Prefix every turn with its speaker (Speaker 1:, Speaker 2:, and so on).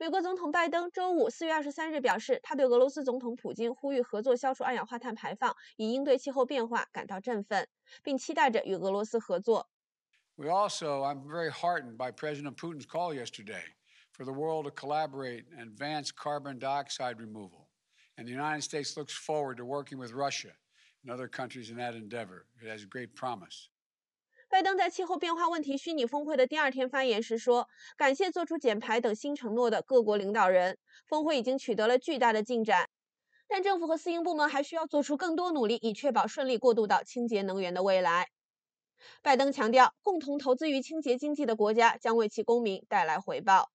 Speaker 1: 美国总统拜登周五四月二十三日表示，他对俄罗斯总统普京呼吁合作消除二氧化碳排放，以应对气候变化感到振奋，并期待着与俄罗斯合作。
Speaker 2: We also, I'm very heartened by President Putin's call yesterday for the world to collaborate and advance carbon dioxide removal, and the United States looks forward to working with Russia and other countries in that endeavor. It has great promise.
Speaker 1: 拜登在气候变化问题虚拟峰会的第二天发言时说：“感谢做出减排等新承诺的各国领导人，峰会已经取得了巨大的进展，但政府和私营部门还需要做出更多努力，以确保顺利过渡到清洁能源的未来。”拜登强调，共同投资于清洁经济的国家将为其公民带来回报。